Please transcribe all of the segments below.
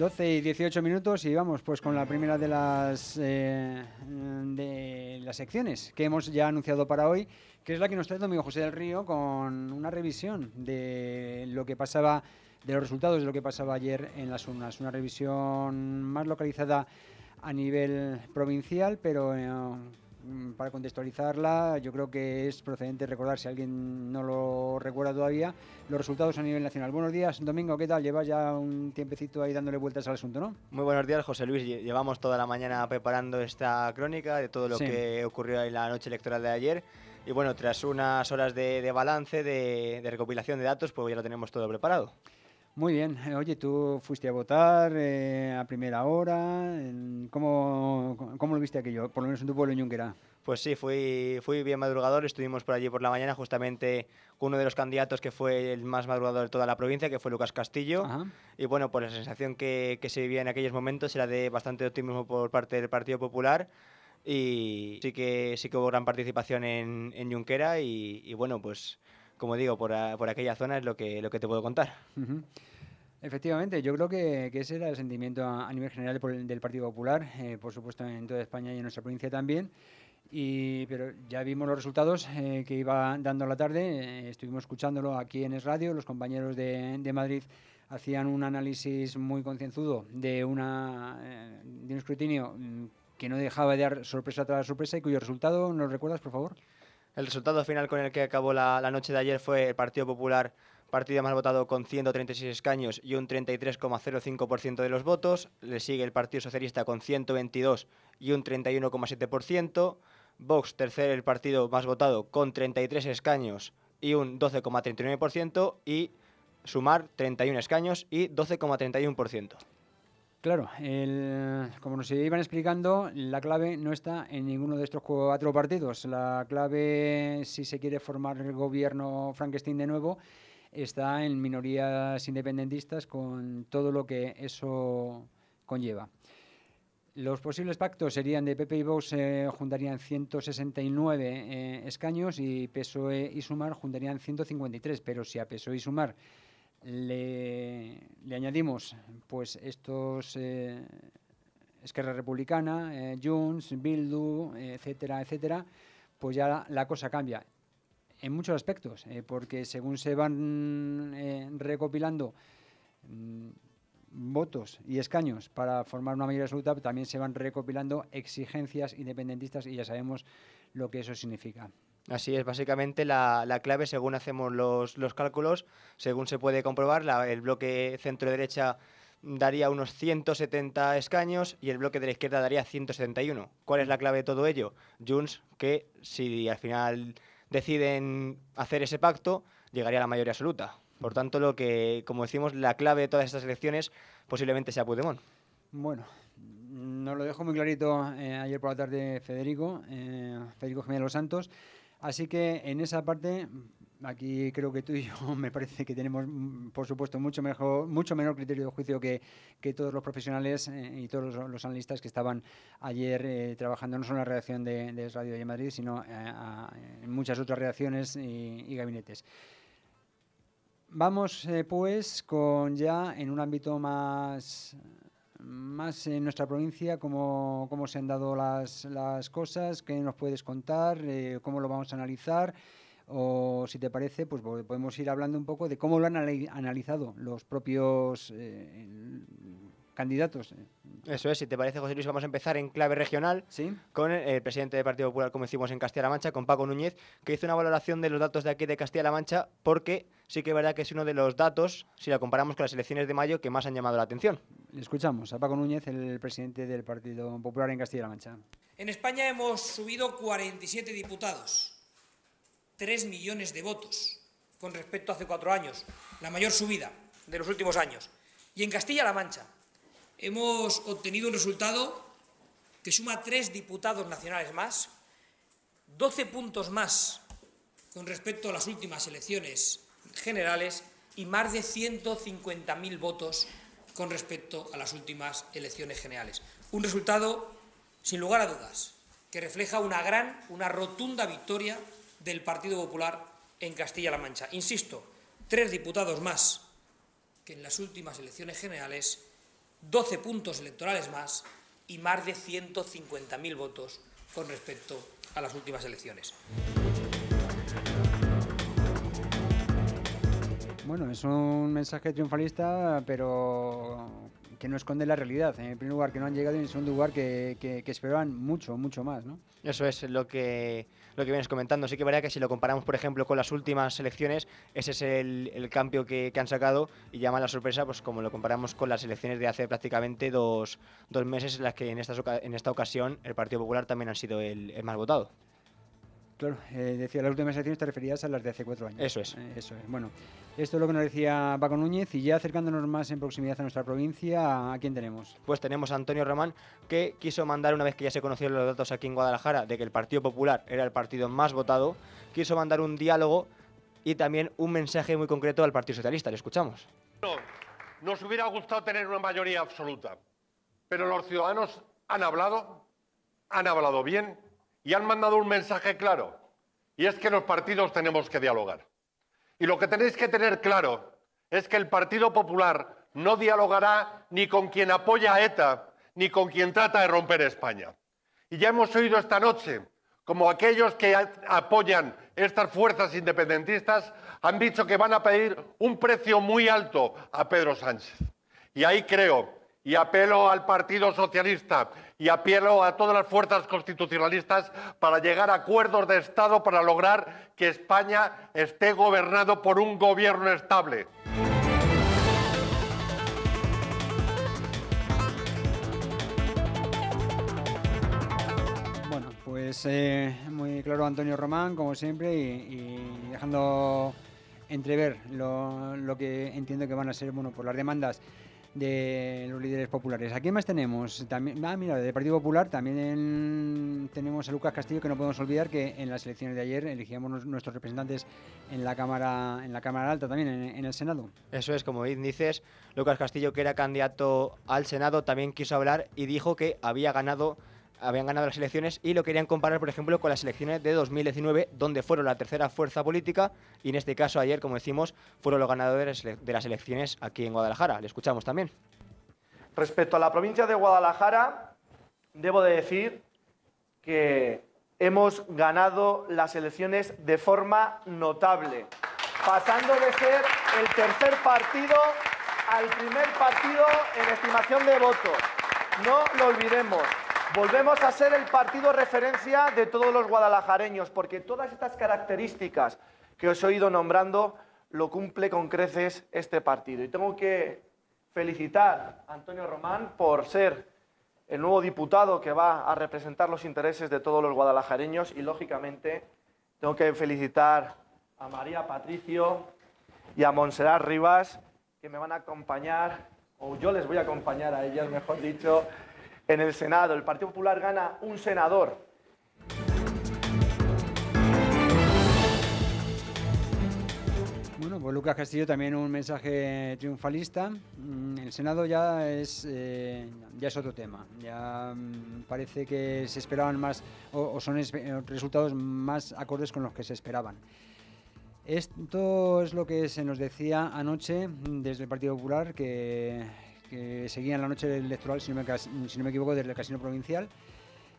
12 y 18 minutos y vamos pues con la primera de las, eh, de las secciones que hemos ya anunciado para hoy, que es la que nos trae el domingo José del Río con una revisión de lo que pasaba, de los resultados de lo que pasaba ayer en las urnas. Una revisión más localizada a nivel provincial, pero eh, Mm, para contextualizarla, yo creo que es procedente recordar, si alguien no lo recuerda todavía, los resultados a nivel nacional. Buenos días, Domingo, ¿qué tal? Llevas ya un tiempecito ahí dándole vueltas al asunto, ¿no? Muy buenos días, José Luis. Llevamos toda la mañana preparando esta crónica de todo lo que ocurrió en la noche electoral de ayer. Y bueno, tras unas horas de, balance, de, de recopilación de datos, pues ya lo tenemos todo preparado. Muy bien. Eh, oye, tú fuiste a votar eh, a primera hora. ¿Cómo, ¿Cómo, lo viste aquello? Por lo menos en tu pueblo en Junquera. Pues sí, fui, fui bien madrugador. Estuvimos por allí por la mañana justamente con uno de los candidatos que fue el más madrugador de toda la provincia, que fue Lucas Castillo. Y bueno, pues la sensación que, se vivía en aquellos momentos era de bastante optimismo por parte del Partido Popular y sí que sí que hubo gran participación en, en Junquera y, y, bueno pues como digo, por, por aquella zona es lo que, lo que te puedo contar. Efectivamente, yo creo que, ese era el sentimiento a, nivel general del Partido Popular, eh, por supuesto en toda España y en nuestra provincia también. Y, pero ya vimos los resultados eh, que iba dando la tarde, eh, estuvimos escuchándolo aquí en Es Radio, los compañeros de, de Madrid hacían un análisis muy concienzudo de, una, de un escrutinio mm, que no dejaba de dar sorpresa tras sorpresa y cuyo resultado, ¿nos recuerdas, por favor? El resultado final con el que acabó la, noche de ayer fue el Partido Popular partido más votado con 136 escaños y un 33,05% de los votos. Le sigue el Partido Socialista con 122 y un 31,7%. Vox, tercer el partido más votado, con 33 escaños y un 12,39%. Y Sumar, 31 escaños y 12,31%. Claro, como nos iban explicando, la clave no está en ninguno de estos cuatro partidos. La clave, si se quiere formar el gobierno Frankenstein de nuevo, está en minorías independentistas con todo lo que eso conlleva. Los posibles pactos serían de PP y Vox eh, juntarían 169 eh, escaños y PSOE y Sumar juntarían 153, pero si a PSOE y Sumar le, añadimos pues estos eh, Esquerra Republicana, eh, Junts, Bildu, etcétera, etcétera, pues ya la, la cosa cambia en muchos aspectos, eh, porque según se van eh, recopilando mm, votos y escaños para formar una mayoría absoluta, también se van recopilando exigencias independentistas y ya sabemos lo que eso significa. Así es, básicamente la, clave, según hacemos los, los, cálculos, según se puede comprobar, el bloque centro-derecha daría unos 170 escaños y el bloque de la izquierda daría 171. ¿Cuál es la clave de todo ello? Junts, que si al final deciden hacer ese pacto, llegaría a la mayoría absoluta. Por tanto, lo que, como decimos, la clave de todas estas elecciones posiblemente sea Puigdemont. Bueno, nos lo dejó muy clarito eh, ayer por la tarde Federico, eh, Federico Jiménez Los Santos. Así que en esa parte, aquí creo que tú y yo me parece que tenemos, mm, por supuesto, mucho, mejor, mucho menor criterio de juicio que, todos los profesionales eh, y todos los, analistas que estaban ayer eh, trabajando no solo en la redacción de, Radio de Madrid, sino eh, en muchas otras redacciones y, gabinetes. Vamos pues con ya en un ámbito más más en nuestra provincia, cómo, cómo se han dado las, las, cosas, qué nos puedes contar, eh, cómo lo vamos a analizar. O si te parece, pues, pues podemos ir hablando un poco de cómo lo han analizado los propios eh, candidatos. Eh. Eso es, si te parece, José Luis, vamos a empezar en clave regional ¿Sí? con el, presidente del Partido Popular, como decimos en Castilla-La Mancha, con Paco Núñez, que hizo una valoración de los datos de aquí de Castilla-La Mancha, porque sí que es verdad que es uno de los datos, si la comparamos con las elecciones de mayo, que más han llamado la atención. Escuchamos a Paco Núñez, el presidente del Partido Popular en Castilla-La Mancha. En España hemos subido 47 diputados, 3 millones de votos con respecto hace cuatro años, la mayor subida de los últimos años. Y en Castilla-La Mancha, hemos obtenido un resultado que suma tres diputados nacionales más, 12 puntos más con respecto a las últimas elecciones generales y más de 150.000 votos con respecto a las últimas elecciones generales. Un resultado, sin lugar a dudas, que refleja una gran, una rotunda victoria del Partido Popular en Castilla-La Mancha. Insisto, tres diputados más que en las últimas elecciones generales 12 puntos electorales más y más de 150.000 votos con respecto a las últimas elecciones. Bueno, es un mensaje triunfalista, pero que no esconde la realidad. En primer lugar, que no han llegado y en segundo lugar, que, que, esperaban mucho, mucho más. Eso es lo que lo que vienes comentando. Sí que verá que si lo comparamos, por ejemplo, con las últimas elecciones, ese es el, cambio que, han sacado y llama la sorpresa, pues como lo comparamos con las elecciones de hace prácticamente dos, meses, en las que en, esta, en esta ocasión el Partido Popular también ha sido el, el más votado. Claro, eh, decía, las últimas elecciones te referías a las de hace cuatro años. Eso es. Eh, eso es. Bueno, esto es lo que nos decía Paco Núñez y ya acercándonos más en proximidad a nuestra provincia, ¿a quién tenemos? Pues tenemos a Antonio Román, que quiso mandar, una vez que ya se conocieron los datos aquí en Guadalajara, de que el Partido Popular era el partido más votado, quiso mandar un diálogo y también un mensaje muy concreto al Partido Socialista. Le escuchamos. No, nos hubiera gustado tener una mayoría absoluta, pero los ciudadanos han hablado, han hablado bien y han mandado un mensaje claro, y es que los partidos tenemos que dialogar. Y lo que tenéis que tener claro es que el Partido Popular no dialogará ni con quien apoya a ETA, ni con quien trata de romper España. Y ya hemos oído esta noche como aquellos que apoyan estas fuerzas independentistas han dicho que van a pedir un precio muy alto a Pedro Sánchez. Y ahí creo y apelo al Partido Socialista y apelo a todas las fuerzas constitucionalistas para llegar a acuerdos de Estado para lograr que España esté gobernado por un gobierno estable. Bueno, pues eh, muy claro Antonio Román, como siempre, y, dejando entrever lo, lo, que entiendo que van a ser bueno, por pues las demandas de los líderes populares. ¿A quién más tenemos? También, ah, mira, del Partido Popular también tenemos a Lucas Castillo, que no podemos olvidar que en las elecciones de ayer elegíamos nuestros representantes en la Cámara, en la cámara Alta, también en, en el Senado. Eso es, como dices, Lucas Castillo, que era candidato al Senado, también quiso hablar y dijo que había ganado habían ganado las elecciones y lo querían comparar, por ejemplo, con las elecciones de 2019, donde fueron la tercera fuerza política y en este caso ayer, como decimos, fueron los ganadores de las elecciones aquí en Guadalajara. Le escuchamos también. Respecto a la provincia de Guadalajara, debo de decir que hemos ganado las elecciones de forma notable, pasando de ser el tercer partido al primer partido en estimación de votos. No lo olvidemos, Volvemos a ser el partido referencia de todos los guadalajareños, porque todas estas características que os he ido nombrando lo cumple con creces este partido. Y tengo que felicitar a Antonio Román por ser el nuevo diputado que va a representar los intereses de todos los guadalajareños y, lógicamente, tengo que felicitar a María Patricio y a Montserrat Rivas, que me van a acompañar, o yo les voy a acompañar a ellas, mejor dicho, en el Senado. El Partido Popular gana un senador. Bueno, pues Lucas Castillo también un mensaje triunfalista. Mm, el Senado ya es eh, ya es otro tema. Ya mm, parece que se esperaban más o, son eh, resultados más acordes con los que se esperaban. Esto es lo que se nos decía anoche desde el Partido Popular que que seguían la noche electoral, si no, me, si equivoco, desde el Casino Provincial.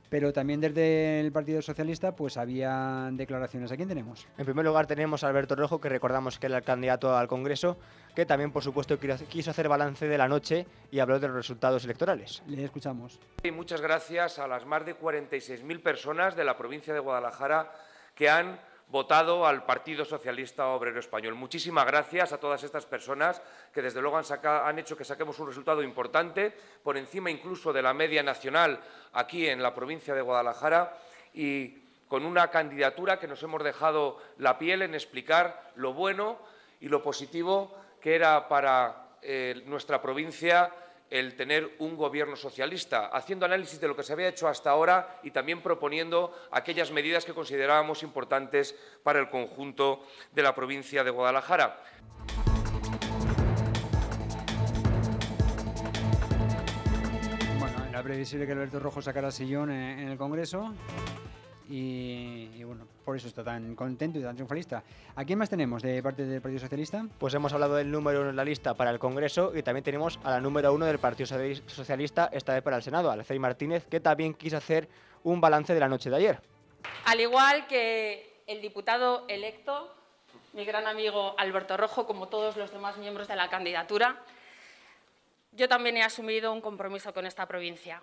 Pero también desde el Partido Socialista pues había declaraciones. ¿A quién tenemos? En primer lugar tenemos a Alberto Rojo, que recordamos que era el candidato al Congreso, que también por supuesto quiso hacer balance de la noche y habló de los resultados electorales. Le escuchamos. Y muchas gracias a las más de 46.000 personas de la provincia de Guadalajara que han votado al Partido Socialista Obrero Español. Muchísimas gracias a todas estas personas que desde luego han, hecho que saquemos un resultado importante, por encima incluso de la media nacional aquí en la provincia de Guadalajara y con una candidatura que nos hemos dejado la piel en explicar lo bueno y lo positivo que era para eh, nuestra provincia el tener un gobierno socialista, haciendo análisis de lo que se había hecho hasta ahora y también proponiendo aquellas medidas que considerábamos importantes para el conjunto de la provincia de Guadalajara. Bueno, era previsible que Alberto Rojo sacara sillón en el Congreso. Y, bueno, por eso está tan contento y tan triunfalista. ¿A quién más tenemos de parte del Partido Socialista? Pues hemos hablado del número uno en la lista para el Congreso y también tenemos a la número uno del Partido Socialista, esta vez para el Senado, Alcey Martínez, que también quiso hacer un balance de la noche de ayer. Al igual que el diputado electo, mi gran amigo Alberto Rojo, como todos los demás miembros de la candidatura, yo también he asumido un compromiso con esta provincia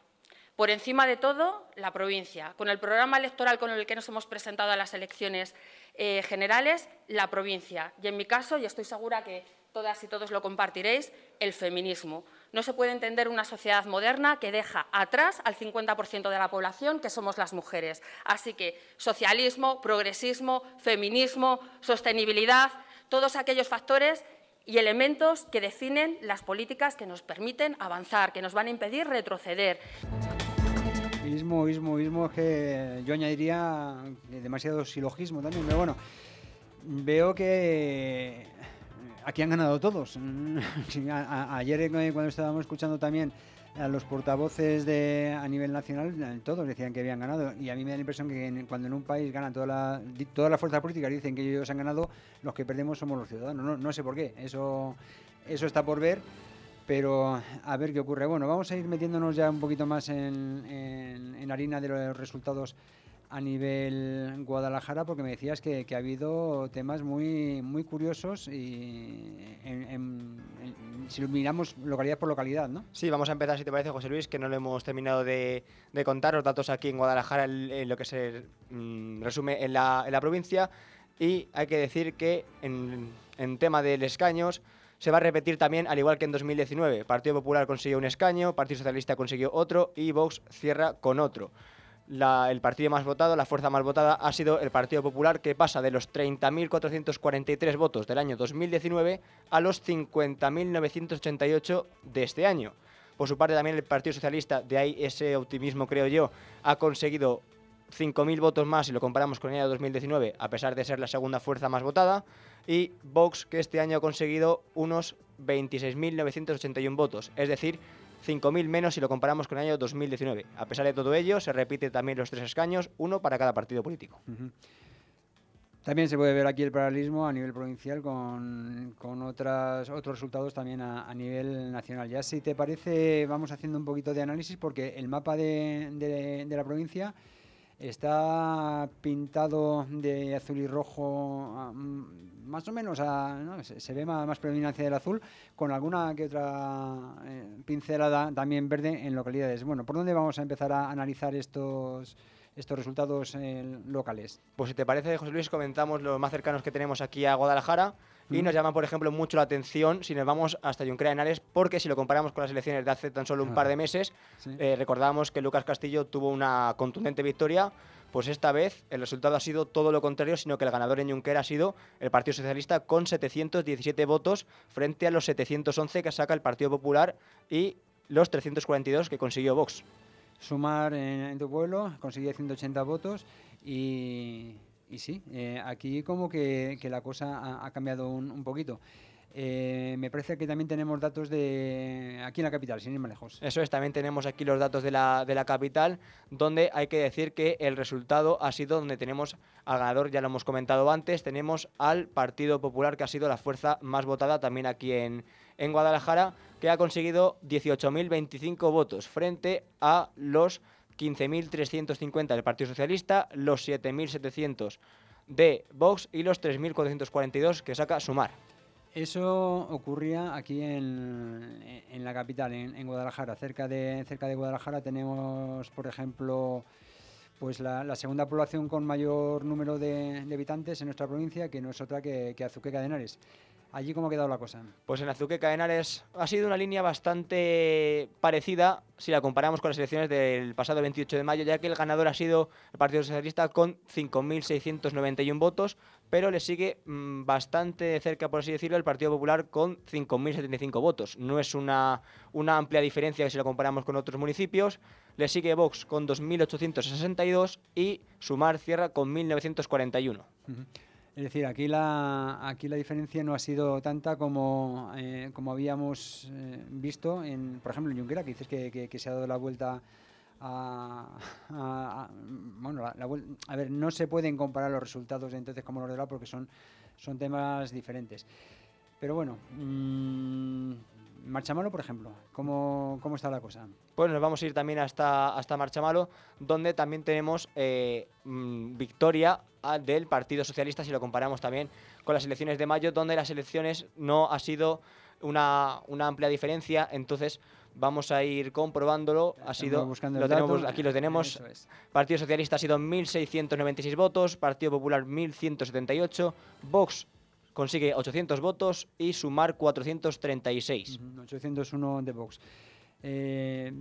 por encima de todo, la provincia. Con el programa electoral con el que nos hemos presentado a las elecciones eh, generales, la provincia. Y en mi caso, y estoy segura que todas y todos lo compartiréis, el feminismo. No se puede entender una sociedad moderna que deja atrás al 50% de la población, que somos las mujeres. Así que socialismo, progresismo, feminismo, sostenibilidad, todos aquellos factores y elementos que definen las políticas que nos permiten avanzar, que nos van a impedir retroceder. Ismo, ismo, que yo añadiría eh, demasiado silogismo también, pero bueno, veo que eh, aquí han ganado todos. Ayer cuando estábamos escuchando también a los portavoces de, a nivel nacional, eh, todos decían que habían ganado. Y a mí me da la impresión que cuando en un país ganan todas las toda la fuerzas políticas dicen que ellos han ganado, los que perdemos somos los ciudadanos. No, sé por qué, eso, eso está por ver. Pero a ver qué ocurre. Bueno, vamos a ir metiéndonos ya un poquito más en, harina de los resultados a nivel Guadalajara, porque me decías que, ha habido temas muy, curiosos y si si miramos localidad por localidad, ¿no? Sí, vamos a empezar, si te parece, José Luis, que no lo hemos terminado de, contar. Los datos aquí en Guadalajara, en lo que se mm, resume en la, provincia. Y hay que decir que en, tema de escaños se va a repetir también al igual que en 2019. Partido Popular consiguió un escaño, Partido Socialista consiguió otro y Vox cierra con otro. el partido más votado, la fuerza más votada, ha sido el Partido Popular, que pasa de los 30.443 votos del año 2019 a los 50.988 de este año. Por su parte, también el Partido Socialista, de ahí ese optimismo creo yo, ha conseguido 5.000 votos más si lo comparamos con el año 2019, a pesar de ser la segunda fuerza más votada, y Vox, que este año ha conseguido unos 26.981 votos, es decir, 5.000 menos si lo comparamos con el año 2019. A pesar de todo ello, se repite también los tres escaños, uno para cada partido político. También se puede ver aquí el paralelismo a nivel provincial con, con otras, otros resultados también a, nivel nacional. Ya si te parece, vamos haciendo un poquito de análisis porque el mapa de, de, de la provincia Está pintado de azul y rojo, ah, mm, más o menos, a, se, ve más, predominancia del azul, con alguna que otra eh, pincelada también verde en localidades. Bueno, ¿por dónde vamos a empezar a analizar estos, estos resultados eh, locales. Pues si te parece, José Luis, comentamos los más cercanos que tenemos aquí a Guadalajara. Y nos llama, por ejemplo, mucho la atención si nos vamos hasta de Henares, porque si lo comparamos con las elecciones de hace tan solo un ah, par de meses, eh, recordamos que Lucas Castillo tuvo una contundente victoria pues esta vez el resultado ha sido todo lo contrario, sino que el ganador en Juncker ha sido el Partido Socialista con 717 votos frente a los 711 que saca el Partido Popular y los 342 que consiguió Vox sumar en, tu pueblo, conseguir 180 votos y, y sí, eh, aquí como que, que, la cosa ha, cambiado un poquito. Eh, me parece que también tenemos datos de aquí en la capital, sin ir más lejos. Eso es, también tenemos aquí los datos de la, de la capital, donde hay que decir que el resultado ha sido donde tenemos al ganador, ya lo hemos comentado antes, tenemos al Partido Popular, que ha sido la fuerza más votada también aquí en, en Guadalajara, que ha conseguido 18.025 votos frente a los 15.350 del Partido Socialista, los 7.700 de Vox y los 3.442 que saca Sumar. Eso ocurría aquí en, la capital, en, Guadalajara. Cerca de, cerca de Guadalajara tenemos, por ejemplo, pues la, segunda población con mayor número de, habitantes en nuestra provincia, que no es otra que, que Azuqueca de Henares. ¿Allí cómo ha quedado la cosa? Pues en Azuqueca de Henares ha sido una línea bastante parecida si la comparamos con las elecciones del pasado 28 de mayo, ya que el ganador ha sido el Partido Socialista con 5.691 votos, pero le sigue mm, bastante cerca, por así decirlo, el Partido Popular con 5.075 votos. No es una, una amplia diferencia si lo comparamos con otros municipios. Le sigue Vox con 2.862 y Sumar cierra con 1.941. Es decir, aquí la, aquí la diferencia no ha sido tanta como, eh, como habíamos eh, visto, en, por ejemplo, en Junquera, que dices que se ha dado la vuelta a, bueno, a ver, no se pueden comparar los resultados de entonces como los de ahora porque son, son temas diferentes. Pero bueno, Marcha mm, Marchamalo, por ejemplo, ¿cómo, ¿cómo, está la cosa? Pues nos vamos a ir también hasta, hasta Marchamalo, donde también tenemos eh, mm, victoria ah, del Partido Socialista, si lo comparamos también con las elecciones de mayo, donde las elecciones no ha sido una, una amplia diferencia, entonces Vamos a ir comprobándolo. Ha sido, lo tenemos, aquí lo tenemos. Partido Socialista ha sido 1.696 votos, Partido Popular 1.178, Vox consigue 800 votos y Sumar 436. 801 de Vox. Eh,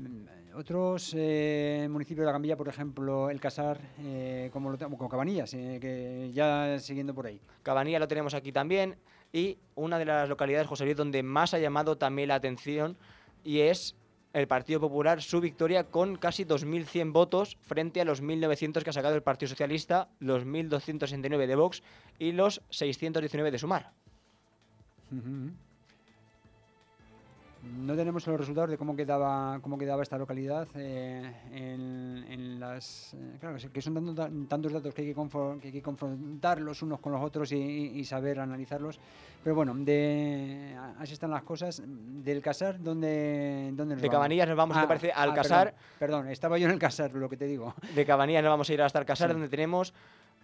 otros eh, municipios de la Gambilla, por ejemplo, el Casar, eh, como, lo Cabanillas, que ya siguiendo por ahí. Cabanilla lo tenemos aquí también y una de las localidades, José Luis, donde más ha llamado también la atención y es el Partido Popular su victoria con casi 2.100 votos frente a los 1.900 que ha sacado el Partido Socialista, los 1.269 de Vox y los 619 de Sumar. No tenemos los resultados de cómo quedaba, cómo quedaba esta localidad eh, en, las... Eh, claro, que son tantos, tantos datos que hay que, que hay confrontarlos unos con los otros y, saber analizarlos. Pero bueno, de, así están las cosas. Del Casar, ¿dónde, donde nos De Cabanillas nos vamos, ah, te parece, al ah, Casar. Perdón, estaba yo en el Casar, lo que te digo. De Cabanillas nos vamos a ir hasta el Casar, donde tenemos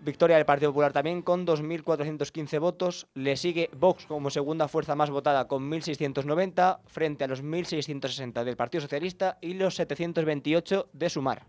Victoria del Partido Popular también con 2.415 votos. Le sigue Vox como segunda fuerza más votada con 1.690 frente a los 1.660 del Partido Socialista y los 728 de Sumar.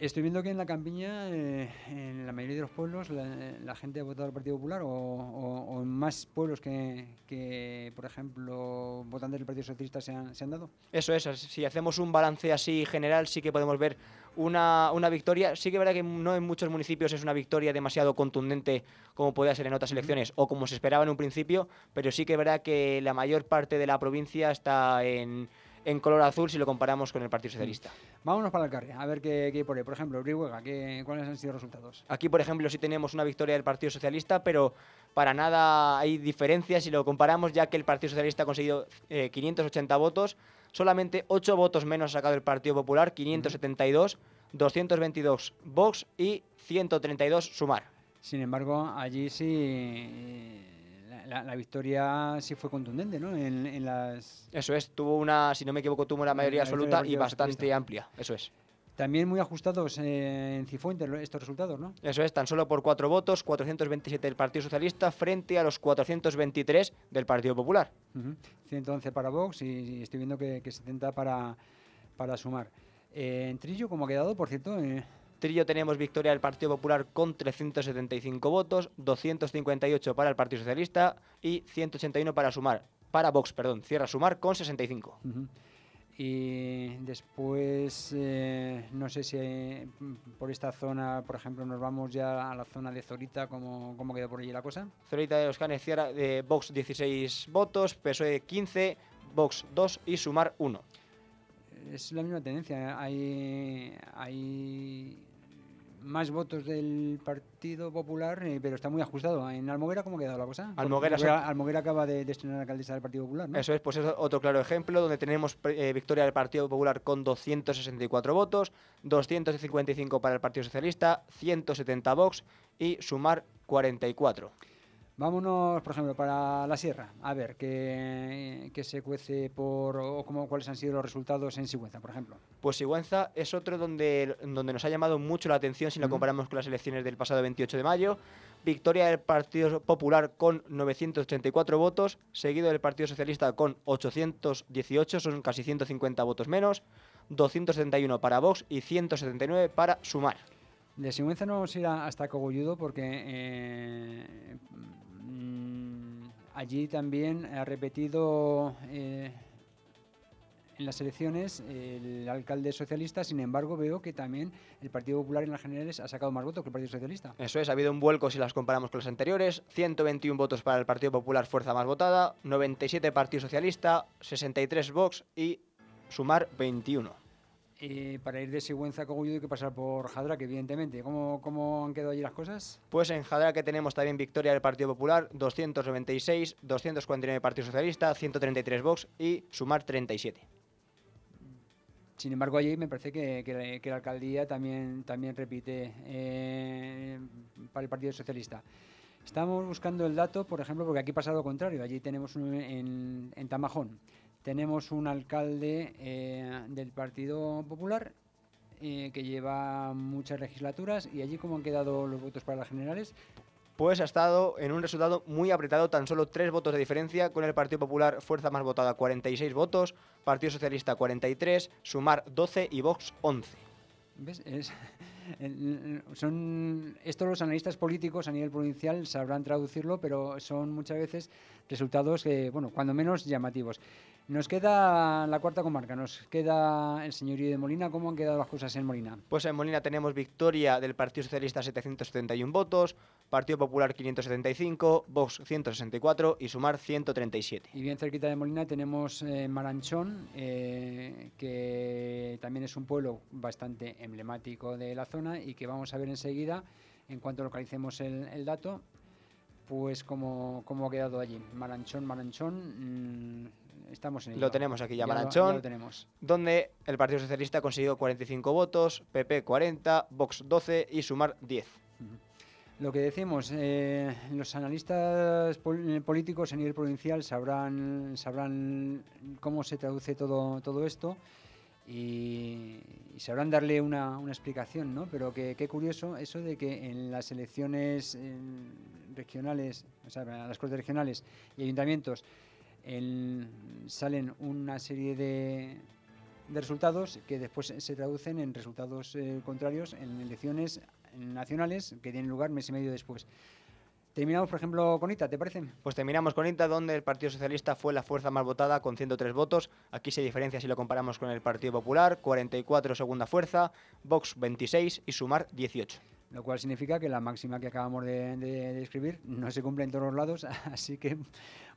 Estoy viendo que en la campiña, eh, en la mayoría de los pueblos, la, gente ha votado al Partido Popular o, en más pueblos que, por ejemplo, votantes del Partido Socialista se han, dado. Eso es, si hacemos un balance así general, sí que podemos ver una, victoria. Sí que es verdad que no en muchos municipios es una victoria demasiado contundente como podía ser en otras elecciones o como se esperaba en un principio, pero sí que es verdad que la mayor parte de la provincia está en en color azul si lo comparamos con el Partido mm. Socialista. Vámonos para el carrera, a ver qué, hay por ahí. Por ejemplo, Brihuega, ¿cuáles han sido los resultados? Aquí, por ejemplo, sí tenemos una victoria del Partido Socialista, pero para nada hay diferencia si lo comparamos, ya que el Partido Socialista ha conseguido 580 eh, votos, solamente 8 votos menos ha sacado el Partido Popular, 572, 222 Vox y 132 Sumar. Sin embargo, allí sí la, victoria sí fue contundente, ¿no? En, las... Eso es, tuvo una, si no me equivoco, tuvo una mayoría absoluta y bastante amplia, eso es. También muy ajustados en Cifuentes estos resultados, ¿no? Eso es, tan solo por cuatro votos, 427 del Partido Socialista frente a los 423 del Partido Popular. 111 para Vox y, estoy viendo que, que 70 para, para sumar. Eh, ¿En Trillo cómo ha quedado, por cierto? Eh, Trillo tenemos victoria del Partido Popular con 375 votos, 258 para el Partido Socialista y 181 para Sumar, para Vox, perdón, cierra Sumar con 65. Y después, eh, no sé si por esta zona, por ejemplo, nos vamos ya a la zona de Zorita, ¿cómo, cómo queda por allí la cosa? Zorita de los Canes cierra de eh, Vox 16 votos, PSOE 15, Vox 2 y Sumar 1. Es la misma tendencia, hay, hay más votos del Partido Popular, eh, pero está muy ajustado. ¿En Almoguera cómo ha quedado la cosa? Almoguera, acaba de, de estrenar alcaldesa del Partido Popular, Eso es, pues es otro claro ejemplo, donde tenemos eh, victoria del Partido Popular con 264 votos, 255 para el Partido Socialista, 170 Vox y Sumar 44. Vámonos, por ejemplo, para la sierra, a ver qué, se cuece por, o cómo, cuáles han sido los resultados en Sigüenza, por ejemplo. Pues Sigüenza es otro donde, donde nos ha llamado mucho la atención si lo comparamos con las elecciones del pasado 28 de mayo. Victoria del Partido Popular con 984 votos, seguido del Partido Socialista con 818, son casi 150 votos menos, 271 para Vox y 179 para Sumar. De Sigüenza no vamos a ir hasta Cogolludo porque eh, mm, allí también ha repetido eh, en las elecciones el alcalde socialista, sin embargo veo que también el Partido Popular en las generales ha sacado más votos que el Partido Socialista. Eso es, ha habido un vuelco si las comparamos con las anteriores, 121 votos para el Partido Popular, fuerza más votada, 97 Partido Socialista, 63 Vox y sumar 21. Eh, para ir de Sigüenza a Cogullo, hay que pasar por Jadraque, evidentemente. ¿Cómo, ¿Cómo, han quedado allí las cosas? Pues en Jadraque tenemos también victoria del Partido Popular, 296, 249 Partido Socialista, 133 Vox y sumar 37. Sin embargo, allí me parece que, la alcaldía también, también repite eh, para el Partido Socialista. Estamos buscando el dato, por ejemplo, porque aquí pasa lo contrario. Allí tenemos en, en Tamajón tenemos un alcalde eh, del Partido Popular eh, que lleva muchas legislaturas y allí cómo han quedado los votos para las generales. Pues ha estado en un resultado muy apretado, tan solo tres votos de diferencia, con el Partido Popular fuerza más votada 46 votos, Partido Socialista 43, Sumar 12 y Vox 11. ¿Ves? Es son estos los analistas políticos a nivel provincial sabrán traducirlo, pero son muchas veces resultados, que, bueno, cuando menos llamativos. Nos queda la cuarta comarca, nos queda el señorío de Molina. ¿Cómo han quedado las cosas en Molina? Pues en Molina tenemos victoria del Partido Socialista 771 votos, Partido Popular 575, Vox 164 y Sumar 137. Y bien cerquita de Molina tenemos eh, Maranchón, eh, que también es un pueblo bastante emblemático de la zona y que vamos a ver enseguida, en cuanto localicemos el, dato, pues cómo ha quedado allí. Maranchón, Maranchón, mm, estamos en ello. Lo tenemos aquí ya, Maranchón. Donde el Partido Socialista ha conseguido 45 votos, PP 40, Vox 12 y Sumar 10. Lo que decimos, eh, los analistas políticos a nivel provincial sabrán, sabrán cómo se traduce todo, todo esto y, sabrán darle una, explicación, ¿no? Pero qué curioso eso de que en las elecciones regionales, o sea, en las cortes regionales y ayuntamientos salen una serie de, de, resultados que después se traducen en resultados eh, contrarios en elecciones nacionales que tienen lugar mes y medio después. Terminamos, por ejemplo, con ITA, ¿te parece? Pues terminamos con ITA, donde el Partido Socialista fue la fuerza más votada con 103 votos. Aquí se diferencia si lo comparamos con el Partido Popular, 44 segunda fuerza, Vox 26 y Sumar 18 lo cual significa que la máxima que acabamos de, de, escribir no se cumple en todos los lados, así que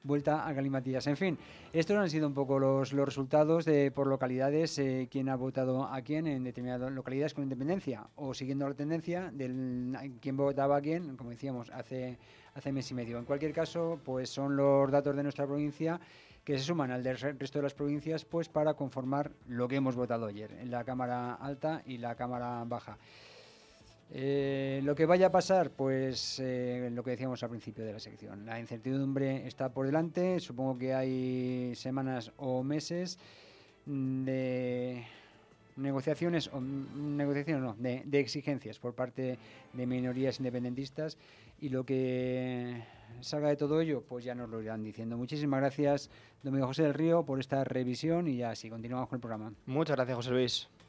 vuelta a galimatías. En fin, estos han sido un poco los, los resultados de, por localidades, eh, quién ha votado a quién en determinadas localidades con independencia, o siguiendo la tendencia de quién votaba a quién, como decíamos, hace, hace mes y medio. En cualquier caso, pues son los datos de nuestra provincia que se suman al del resto de las provincias pues para conformar lo que hemos votado ayer en la Cámara Alta y la Cámara Baja. Eh, lo que vaya a pasar, pues eh, lo que decíamos al principio de la sección, la incertidumbre está por delante, supongo que hay semanas o meses mm, de negociaciones, o mm, negociaciones no, de, exigencias por parte de minorías independentistas y lo que salga de todo ello, pues ya nos lo irán diciendo. Muchísimas gracias, Domingo José del Río, por esta revisión y ya así continuamos con el programa. Muchas gracias, José Luis.